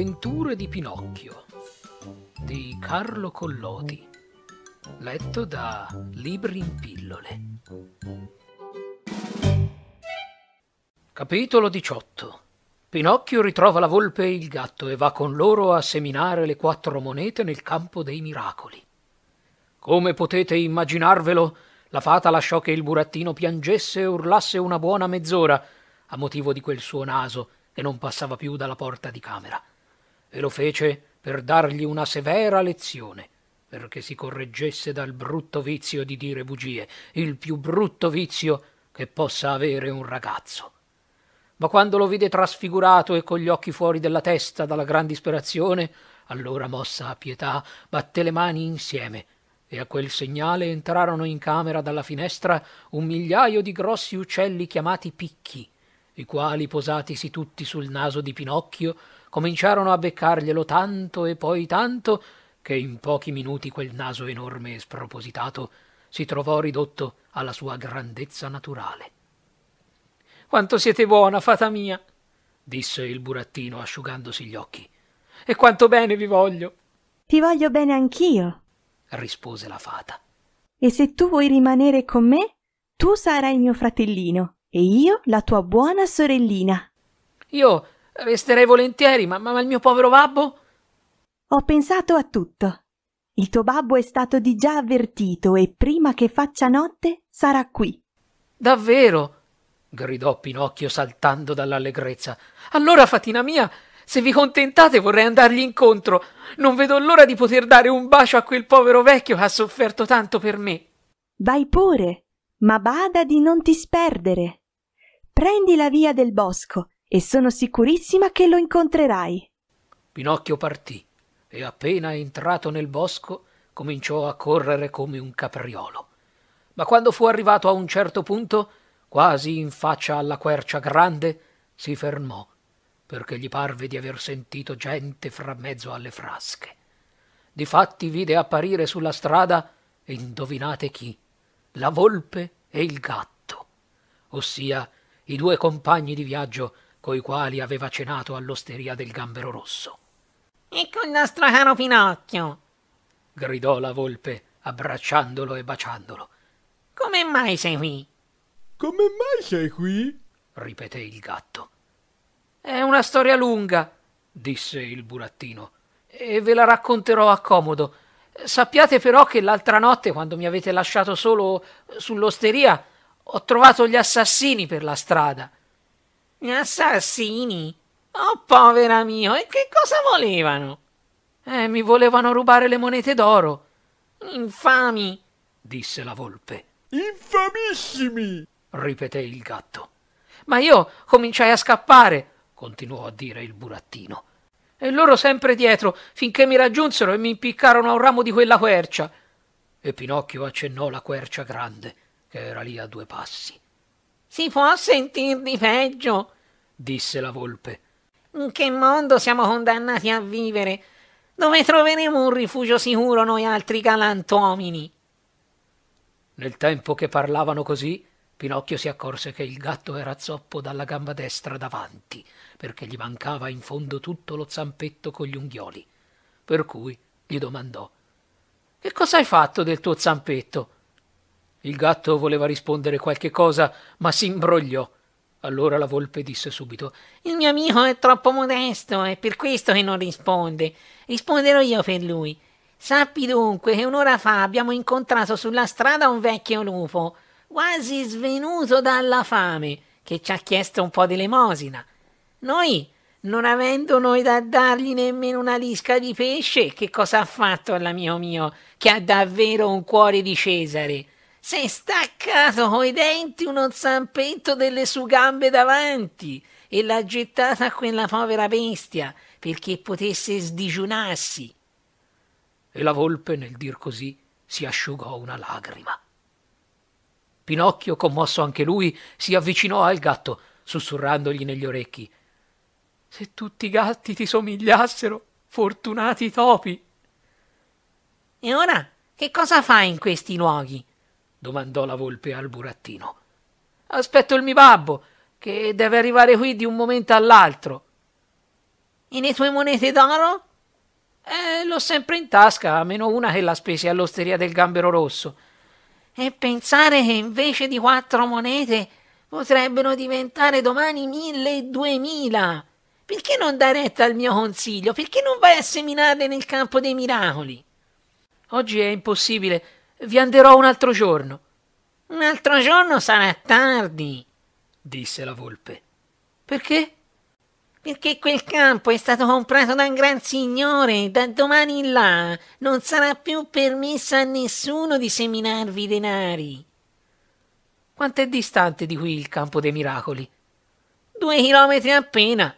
Avventure di Pinocchio di Carlo Collodi, letto da Libri in pillole. Capitolo 18 Pinocchio ritrova la volpe e il gatto e va con loro a seminare le quattro monete nel campo dei miracoli. Come potete immaginarvelo, la fata lasciò che il burattino piangesse e urlasse una buona mezz'ora a motivo di quel suo naso che non passava più dalla porta di camera e lo fece per dargli una severa lezione, perché si correggesse dal brutto vizio di dire bugie, il più brutto vizio che possa avere un ragazzo. Ma quando lo vide trasfigurato e con gli occhi fuori della testa dalla gran disperazione, allora mossa a pietà, batté le mani insieme e a quel segnale entrarono in camera dalla finestra un migliaio di grossi uccelli chiamati picchi, i quali, posatisi tutti sul naso di Pinocchio, cominciarono a beccarglielo tanto e poi tanto, che in pochi minuti quel naso enorme e spropositato si trovò ridotto alla sua grandezza naturale. Quanto siete buona, fata mia, disse il burattino asciugandosi gli occhi, e quanto bene vi voglio. Ti voglio bene anch'io, rispose la fata. E se tu vuoi rimanere con me, tu sarai il mio fratellino. E io la tua buona sorellina. Io resterei volentieri, ma, ma, ma il mio povero babbo? Ho pensato a tutto. Il tuo babbo è stato di già avvertito e prima che faccia notte sarà qui. Davvero? gridò Pinocchio saltando dall'allegrezza. Allora, fatina mia, se vi contentate vorrei andargli incontro. Non vedo l'ora di poter dare un bacio a quel povero vecchio che ha sofferto tanto per me. Vai pure, ma bada di non ti sperdere. Prendi la via del bosco e sono sicurissima che lo incontrerai. Pinocchio partì e appena entrato nel bosco cominciò a correre come un capriolo. Ma quando fu arrivato a un certo punto, quasi in faccia alla quercia grande, si fermò, perché gli parve di aver sentito gente fra mezzo alle frasche. Difatti vide apparire sulla strada, indovinate chi, la volpe e il gatto, ossia i due compagni di viaggio coi quali aveva cenato all'osteria del Gambero Rosso. Ecco il nostro caro Pinocchio! gridò la volpe, abbracciandolo e baciandolo. Come mai sei qui? Come mai sei qui? ripeté il gatto. È una storia lunga, disse il burattino, e ve la racconterò a comodo Sappiate però che l'altra notte, quando mi avete lasciato solo eh, sull'osteria, ho trovato gli assassini per la strada. Gli assassini? Oh, povera mio, e che cosa volevano? Eh, mi volevano rubare le monete d'oro. Infami, disse la volpe. Infamissimi, ripeté il gatto. Ma io cominciai a scappare, continuò a dire il burattino e loro sempre dietro, finché mi raggiunsero e mi impiccarono a un ramo di quella quercia. E Pinocchio accennò la quercia grande, che era lì a due passi. Si può sentir di peggio, disse la volpe. In che mondo siamo condannati a vivere? Dove troveremo un rifugio sicuro noi altri galantuomini? Nel tempo che parlavano così, Pinocchio si accorse che il gatto era zoppo dalla gamba destra davanti, perché gli mancava in fondo tutto lo zampetto con gli unghioli. Per cui gli domandò Che cosa hai fatto del tuo zampetto? Il gatto voleva rispondere qualche cosa, ma si imbrogliò. Allora la volpe disse subito Il mio amico è troppo modesto, è per questo che non risponde. Risponderò io per lui. Sappi dunque che un'ora fa abbiamo incontrato sulla strada un vecchio lupo quasi svenuto dalla fame, che ci ha chiesto un po' di lemosina. Noi, non avendo noi da dargli nemmeno una lisca di pesce, che cosa ha fatto l'amico mio, che ha davvero un cuore di Cesare? S'è staccato coi denti uno zampetto delle sue gambe davanti e l'ha gettata a quella povera bestia perché potesse sdigiunarsi. E la volpe, nel dir così, si asciugò una lagrima. Pinocchio, commosso anche lui, si avvicinò al gatto, sussurrandogli negli orecchi. Se tutti i gatti ti somigliassero, fortunati topi! E ora che cosa fai in questi luoghi? domandò la volpe al burattino. Aspetto il mio babbo, che deve arrivare qui di un momento all'altro. E le tue monete d'oro? Eh, l'ho sempre in tasca, a meno una che la spesi all'osteria del gambero rosso. E pensare che invece di quattro monete potrebbero diventare domani mille e duemila. Perché non dai retta al mio consiglio? Perché non vai a seminarle nel campo dei miracoli? Oggi è impossibile. Vi anderò un altro giorno. Un altro giorno sarà tardi, disse la volpe. Perché? Perché quel campo è stato comprato da un gran signore, da domani in là non sarà più permessa a nessuno di seminarvi denari. Quanto è distante di qui il campo dei miracoli? Due chilometri appena.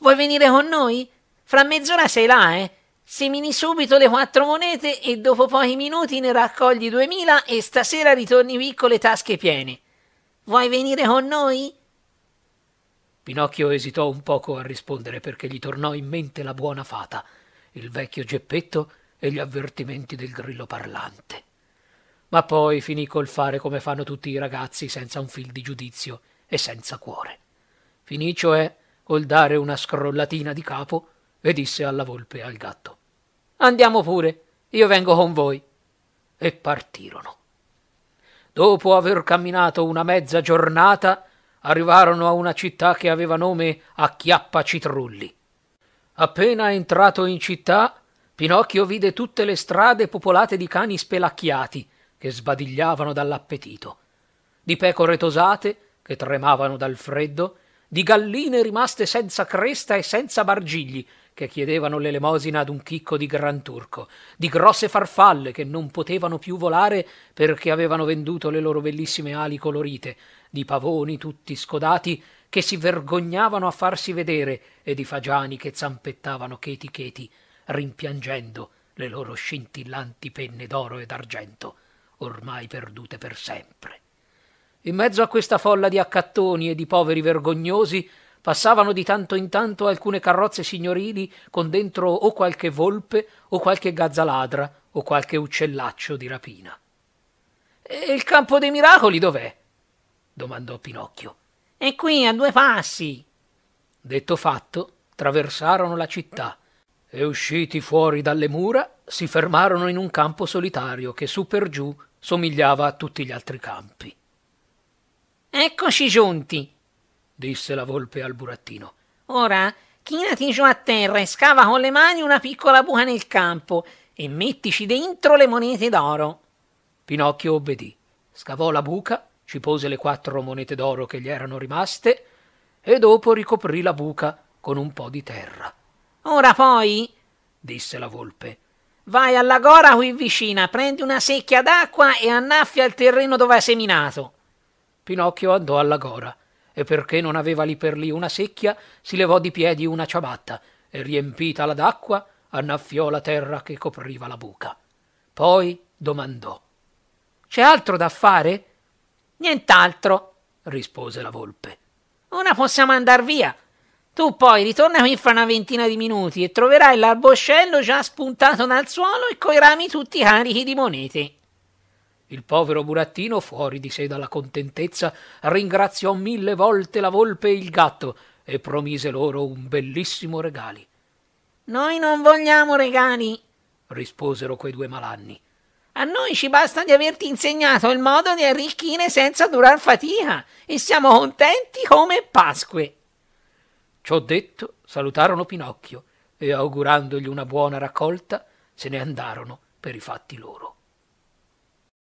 Vuoi venire con noi? Fra mezz'ora sei là, eh? Semini subito le quattro monete e dopo pochi minuti ne raccogli duemila e stasera ritorni qui con le tasche piene. Vuoi venire con noi? Pinocchio esitò un poco a rispondere perché gli tornò in mente la buona fata, il vecchio geppetto e gli avvertimenti del grillo parlante. Ma poi finì col fare come fanno tutti i ragazzi senza un fil di giudizio e senza cuore. Finì cioè col dare una scrollatina di capo e disse alla volpe e al gatto: Andiamo pure, io vengo con voi. E partirono. Dopo aver camminato una mezza giornata, arrivarono a una città che aveva nome Acchiappa Citrulli. Appena entrato in città, Pinocchio vide tutte le strade popolate di cani spelacchiati che sbadigliavano dall'appetito, di pecore tosate che tremavano dal freddo, di galline rimaste senza cresta e senza bargigli che chiedevano l'elemosina ad un chicco di gran turco, di grosse farfalle che non potevano più volare perché avevano venduto le loro bellissime ali colorite, di pavoni tutti scodati che si vergognavano a farsi vedere e di fagiani che zampettavano cheti cheti, rimpiangendo le loro scintillanti penne d'oro e d'argento, ormai perdute per sempre. In mezzo a questa folla di accattoni e di poveri vergognosi Passavano di tanto in tanto alcune carrozze signorili con dentro o qualche volpe o qualche gazzaladra o qualche uccellaccio di rapina. E il campo dei miracoli dov'è? domandò Pinocchio. È qui a due passi. Detto fatto, traversarono la città e usciti fuori dalle mura si fermarono in un campo solitario che su per giù somigliava a tutti gli altri campi. Eccoci giunti, disse la volpe al burattino. Ora chinati giù a terra e scava con le mani una piccola buca nel campo e mettici dentro le monete d'oro. Pinocchio obbedì, scavò la buca, ci pose le quattro monete d'oro che gli erano rimaste e dopo ricoprì la buca con un po' di terra. Ora poi, disse la volpe, vai alla gora qui vicina, prendi una secchia d'acqua e annaffia il terreno dove hai seminato. Pinocchio andò alla gora e perché non aveva lì per lì una secchia, si levò di piedi una ciabatta e riempitala d'acqua annaffiò la terra che copriva la buca. Poi domandò: C'è altro da fare? Nient'altro, rispose la volpe. Ora possiamo andar via. Tu poi ritorna qui fra una ventina di minuti e troverai l'arboscello già spuntato dal suolo e coi rami tutti carichi di monete. Il povero burattino, fuori di sé dalla contentezza, ringraziò mille volte la volpe e il gatto e promise loro un bellissimo regali. Noi non vogliamo regali, risposero quei due malanni. A noi ci basta di averti insegnato il modo di arricchire senza durar fatica e siamo contenti come Pasque. Ciò detto, salutarono Pinocchio e augurandogli una buona raccolta, se ne andarono per i fatti loro.